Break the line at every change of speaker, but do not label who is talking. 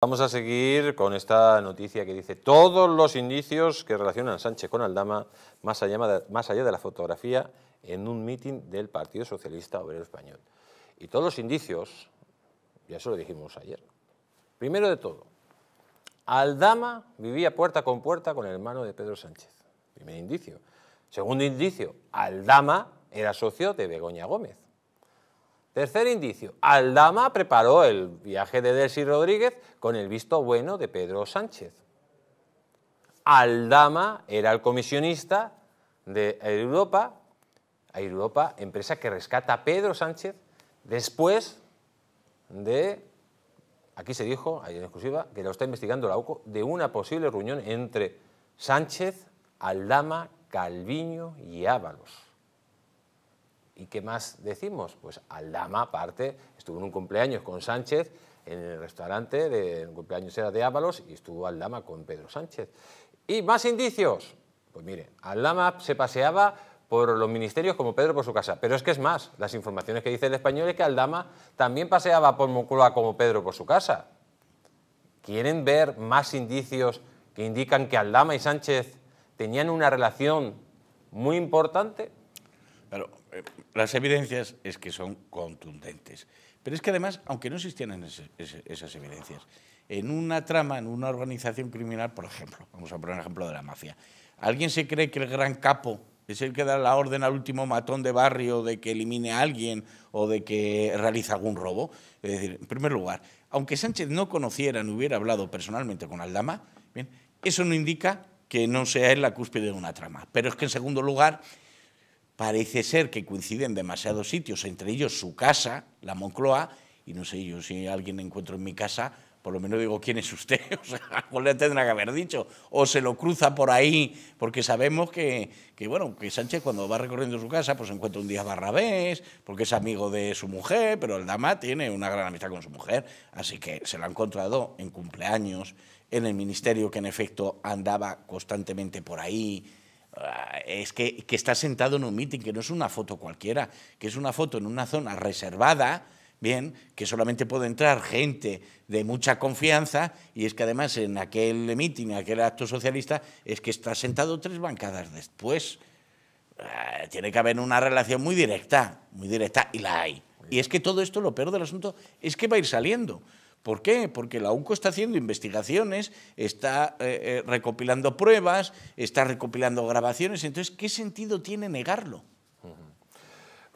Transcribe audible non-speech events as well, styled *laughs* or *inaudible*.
Vamos a seguir con esta noticia que dice todos los indicios que relacionan Sánchez con Aldama, más allá, de, más allá de la fotografía, en un mitin del Partido Socialista Obrero Español. Y todos los indicios, ya eso lo dijimos ayer. Primero de todo, Aldama vivía puerta con puerta con el hermano de Pedro Sánchez. Primer indicio. Segundo indicio, Aldama era socio de Begoña Gómez. Tercer indicio, Aldama preparó el viaje de Delcy Rodríguez con el visto bueno de Pedro Sánchez. Aldama era el comisionista de Europa, Europa, empresa que rescata a Pedro Sánchez después de, aquí se dijo, ahí en exclusiva, que lo está investigando la UCO, de una posible reunión entre Sánchez, Aldama, Calviño y Ábalos. ¿Y qué más decimos? Pues Aldama aparte, estuvo en un cumpleaños con Sánchez en el restaurante, de, un cumpleaños era de Ábalos, y estuvo Aldama con Pedro Sánchez. ¿Y más indicios? Pues mire, Aldama se paseaba por los ministerios como Pedro por su casa. Pero es que es más, las informaciones que dice el español es que Aldama también paseaba por Moncloa como Pedro por su casa. ¿Quieren ver más indicios que indican que Aldama y Sánchez tenían una relación muy importante? Eh, las evidencias es que
son contundentes. Pero es que además, aunque no existieran esas evidencias, en una trama, en una organización criminal, por ejemplo, vamos a poner el ejemplo de la mafia, ¿alguien se cree que el gran capo es el que da la orden al último matón de barrio de que elimine a alguien o de que realiza algún robo? Es decir, en primer lugar, aunque Sánchez no conociera ni hubiera hablado personalmente con Aldama, eso no indica que no sea él la cúspide de una trama. Pero es que en segundo lugar parece ser que coinciden demasiados sitios, entre ellos su casa, la Moncloa, y no sé yo si alguien encuentro en mi casa, por lo menos digo, ¿quién es usted? *laughs* O sea, le tendrá que haber dicho. O se lo cruza por ahí, porque sabemos que, bueno, que Sánchez cuando va recorriendo su casa, pues encuentra un día Barrabés, porque es amigo de su mujer, pero el dama tiene una gran amistad con su mujer, así que se lo ha encontrado en cumpleaños, en el ministerio que en efecto andaba constantemente por ahí, Ah, es que, está sentado en un meeting, que no es una foto cualquiera, que es una foto en una zona reservada, bien, que solamente puede entrar gente de mucha confianza y es que además en aquel meeting, en aquel acto socialista, es que está sentado tres bancadas después. Ah, tiene que haber una relación muy directa, muy directa, y la hay. Y es que todo esto, lo peor del asunto, es que va a ir saliendo. ¿Por qué? Porque la UNCO está haciendo investigaciones, está eh, eh, recopilando pruebas, está recopilando grabaciones. Entonces, ¿qué sentido tiene negarlo?